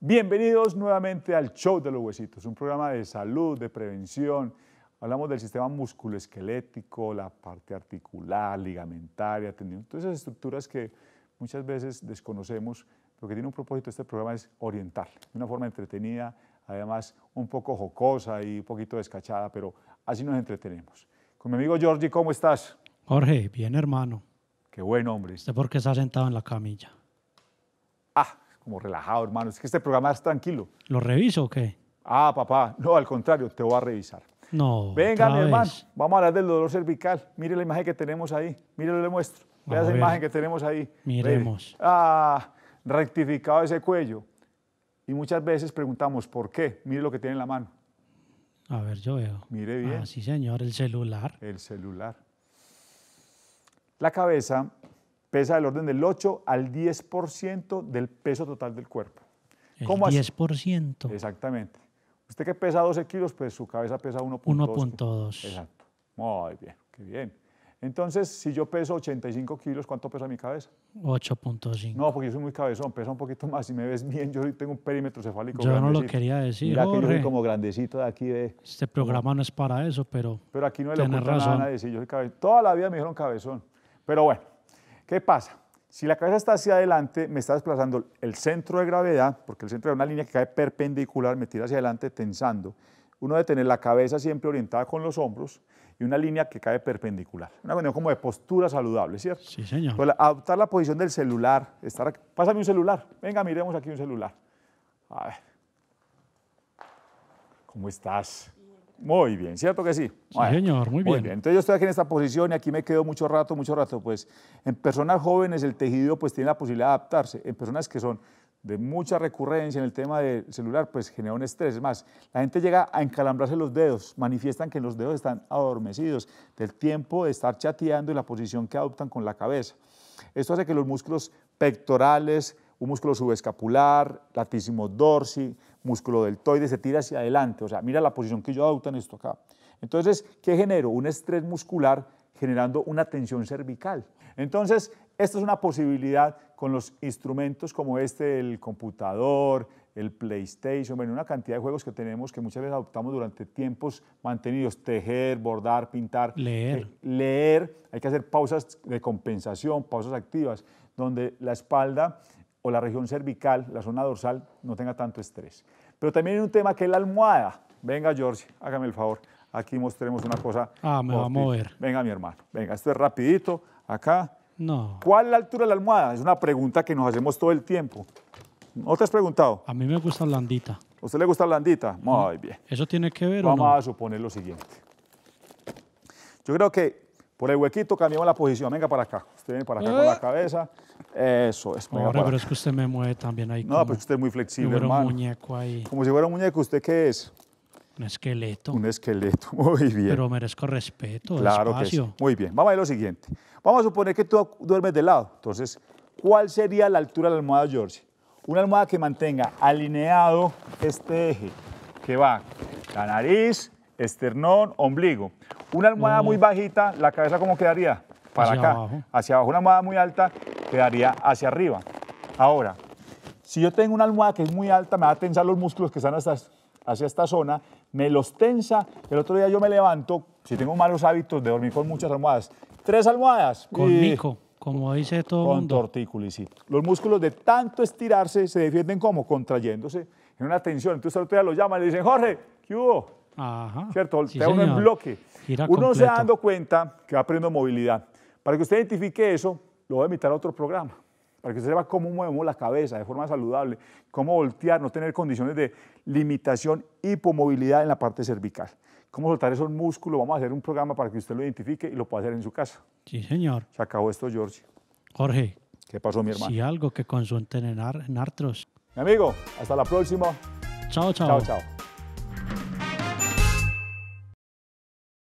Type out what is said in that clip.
Bienvenidos nuevamente al Show de los Huesitos, un programa de salud, de prevención. Hablamos del sistema musculoesquelético, la parte articular, ligamentaria, tendinosa, todas esas estructuras que muchas veces desconocemos. Lo que tiene un propósito este programa es orientar de una forma entretenida, además un poco jocosa y un poquito descachada, pero así nos entretenemos. Con mi amigo Jorge, ¿cómo estás? Jorge, bien hermano. Qué buen hombre. por qué se sentado en la camilla? Ah, como relajado, hermano. Es que este programa es tranquilo. ¿Lo reviso o qué? Ah, papá, no, al contrario, te voy a revisar. No. Venga, mi hermano, vamos a hablar del dolor cervical. Mire la imagen que tenemos ahí. Mire, le muestro. Vea esa imagen que tenemos ahí. Miremos. Ah, rectificado ese cuello. Y muchas veces preguntamos, ¿por qué? Mire lo que tiene en la mano. A ver, yo veo. Mire bien. Ah, sí, señor, el celular. El celular. La cabeza pesa del orden del 8 al 10% del peso total del cuerpo. El 10%. Exactamente. Usted que pesa 12 kilos, pues su cabeza pesa 1.2. 1.2. Exacto. Muy bien, qué bien. Entonces, si yo peso 85 kilos, ¿cuánto pesa mi cabeza? 8.5. No, porque yo soy muy cabezón, pesa un poquito más. Si me ves bien, yo tengo un perímetro cefálico. Yo no lo quería decir. Mira que yo soy como grandecito de aquí. De, este programa no es para eso, pero. Pero aquí no le razón. nada de decir, yo soy cabezón. Toda la vida me dijeron cabezón. Pero bueno, ¿Qué pasa? Si la cabeza está hacia adelante, me está desplazando el centro de gravedad, porque el centro de una línea que cae perpendicular, me tira hacia adelante tensando. Uno debe tener la cabeza siempre orientada con los hombros y una línea que cae perpendicular. Una cuestión como de postura saludable, ¿cierto? Sí, señor. adoptar la posición del celular. Estar Pásame un celular. Venga, miremos aquí un celular. A ver. ¿Cómo estás? Muy bien, ¿cierto que sí? sí, señor, muy, muy bien. Entonces yo estoy aquí en esta posición y aquí me quedo mucho rato, mucho rato. Pues en personas jóvenes el tejido pues tiene la posibilidad de adaptarse. En personas que son de mucha recurrencia en el tema del celular, pues genera un estrés. Es más, la gente llega a encalambrarse los dedos, manifiestan que los dedos están adormecidos del tiempo de estar chateando y la posición que adoptan con la cabeza. Esto hace que los músculos pectorales, un músculo subescapular, latísimo dorsi, músculo deltoide se tira hacia adelante. O sea, mira la posición que yo adopto en esto acá. Entonces, ¿qué genero? Un estrés muscular generando una tensión cervical. Entonces, esta es una posibilidad con los instrumentos como este, el computador, el PlayStation, bueno, una cantidad de juegos que tenemos que muchas veces adoptamos durante tiempos mantenidos, tejer, bordar, pintar, leer. Eh, leer, hay que hacer pausas de compensación, pausas activas, donde la espalda o la región cervical, la zona dorsal, no tenga tanto estrés. Pero también hay un tema que es la almohada. Venga, George, hágame el favor. Aquí mostremos una cosa. Ah, me va a mover. Venga, mi hermano. Venga, esto es rapidito. Acá. No. ¿Cuál es la altura de la almohada? Es una pregunta que nos hacemos todo el tiempo. ¿No te has preguntado? A mí me gusta blandita. usted le gusta blandita? Muy bien. ¿Eso tiene que ver o no? Vamos a suponer lo siguiente. Yo creo que por el huequito cambiamos la posición. Venga para acá. Usted viene para acá con la eh. cabeza. Eso es. pero es que usted me mueve también ahí. No, pero usted es muy flexible, como fuera un muñeco ahí. Como si fuera un muñeco, ¿usted qué es? Un esqueleto. Un esqueleto, muy bien. Pero merezco respeto, Claro que sí. Muy bien. Vamos a ver lo siguiente. Vamos a suponer que tú duermes de lado. Entonces, ¿cuál sería la altura de la almohada, George? Una almohada que mantenga alineado este eje, que va la nariz, esternón, ombligo. Una almohada muy bajita, la cabeza cómo quedaría? Para acá, hacia abajo. Una almohada muy alta quedaría hacia arriba. Ahora, si yo tengo una almohada que es muy alta, me va a tensar los músculos que están hacia esta zona, me los tensa, el otro día yo me levanto, si tengo malos hábitos de dormir con muchas almohadas, tres almohadas. Con mico, como dice todo Con mundo. Los músculos de tanto estirarse se defienden como contrayéndose en una tensión. Entonces el otro día lo llaman y le dicen, Jorge, ¿qué hubo? Ajá, ¿Cierto? uno bloque. uno se va dando cuenta que va perdiendo movilidad. Para que usted identifique eso, lo voy a invitar a otro programa. Para que usted sepa cómo movemos la cabeza de forma saludable, cómo voltear, no tener condiciones de limitación, hipomovilidad en la parte cervical. Cómo soltar esos músculos. Vamos a hacer un programa para que usted lo identifique y lo pueda hacer en su casa. Sí, señor. Se acabó esto, George. Jorge. ¿Qué pasó, mi hermano? Si algo que consulten en, en Artros. Mi amigo, hasta la próxima. Chao, chao. Chao, chao.